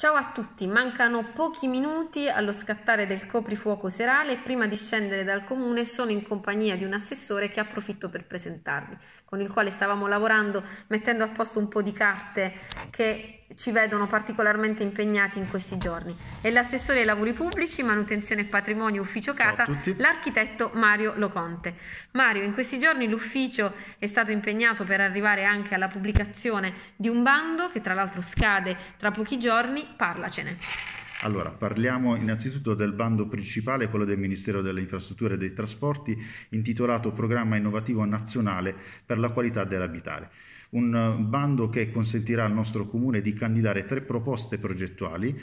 Ciao a tutti, mancano pochi minuti allo scattare del coprifuoco serale e prima di scendere dal comune sono in compagnia di un assessore che approfitto per presentarvi, con il quale stavamo lavorando mettendo a posto un po' di carte che ci vedono particolarmente impegnati in questi giorni. È l'assessore ai lavori pubblici, manutenzione e patrimonio ufficio casa, l'architetto Mario Loconte. Mario, in questi giorni l'ufficio è stato impegnato per arrivare anche alla pubblicazione di un bando che tra l'altro scade tra pochi giorni, parlacene. Allora, parliamo innanzitutto del bando principale, quello del Ministero delle Infrastrutture e dei Trasporti, intitolato Programma Innovativo Nazionale per la qualità dell'abitare. Un eh, bando che consentirà al nostro comune di candidare tre proposte progettuali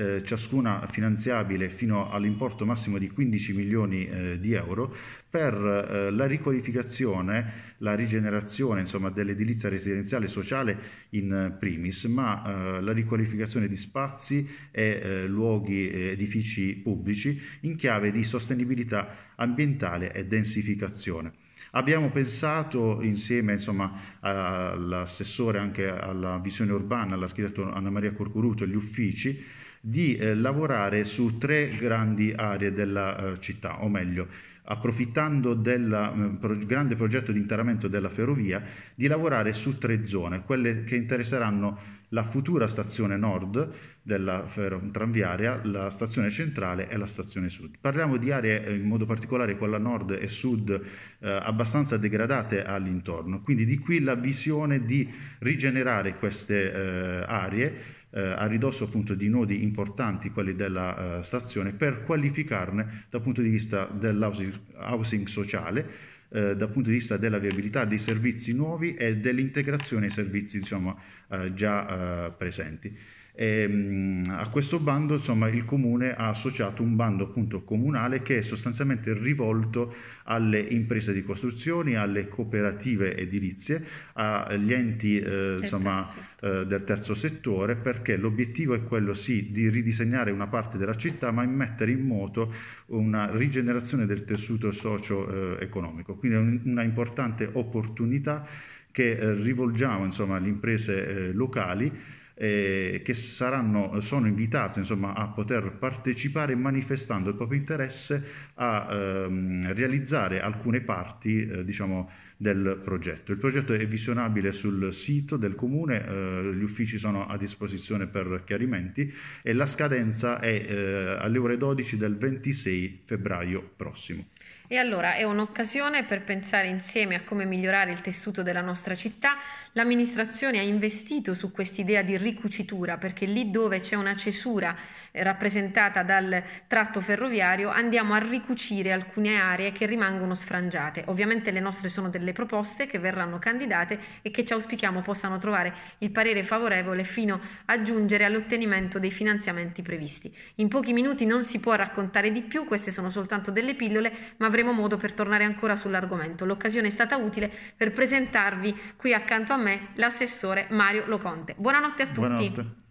eh, ciascuna finanziabile fino all'importo massimo di 15 milioni eh, di euro, per eh, la riqualificazione, la rigenerazione insomma, dell'edilizia residenziale e sociale in primis, ma eh, la riqualificazione di spazi e eh, luoghi, edifici pubblici in chiave di sostenibilità ambientale e densificazione. Abbiamo pensato insieme insomma, all'assessore anche alla visione urbana, all'architetto Anna Maria Corcuruto e gli uffici, di eh, lavorare su tre grandi aree della eh, città, o meglio, approfittando del mm, grande progetto di interamento della ferrovia, di lavorare su tre zone, quelle che interesseranno la futura stazione nord della tranviaria, la stazione centrale e la stazione sud. Parliamo di aree, eh, in modo particolare quella nord e sud, eh, abbastanza degradate all'intorno, quindi di qui la visione di rigenerare queste eh, aree eh, a ridosso appunto di nodi importanti, quelli della eh, stazione, per qualificarne dal punto di vista dell'ausilio housing, sociale eh, dal punto di vista della viabilità dei servizi nuovi e dell'integrazione ai servizi insomma, eh, già eh, presenti. E, ehm, a questo bando insomma, il comune ha associato un bando appunto, comunale che è sostanzialmente rivolto alle imprese di costruzioni, alle cooperative edilizie, agli enti eh, del, insomma, terzo eh, del terzo settore perché l'obiettivo è quello sì di ridisegnare una parte della città ma in mettere in moto una rigenerazione del tessuto socio-economico. Eh, Quindi è un, una importante opportunità che eh, rivolgiamo insomma, alle imprese eh, locali eh, che saranno, sono invitati insomma, a poter partecipare manifestando il proprio interesse a ehm, realizzare alcune parti eh, diciamo, del progetto. Il progetto è visionabile sul sito del comune, eh, gli uffici sono a disposizione per chiarimenti e la scadenza è eh, alle ore 12 del 26 febbraio prossimo. E allora è un'occasione per pensare insieme a come migliorare il tessuto della nostra città. L'amministrazione ha investito su quest'idea di ricucitura perché lì dove c'è una cesura eh, rappresentata dal tratto ferroviario andiamo a ricucire alcune aree che rimangono sfrangiate. Ovviamente le nostre sono delle proposte che verranno candidate e che ci auspichiamo possano trovare il parere favorevole fino a giungere all'ottenimento dei finanziamenti previsti. In pochi minuti non si può raccontare di più, queste sono soltanto delle pillole, ma avremo avremo modo per tornare ancora sull'argomento. L'occasione è stata utile per presentarvi qui accanto a me l'assessore Mario Loconte. Buonanotte a tutti. Buonanotte.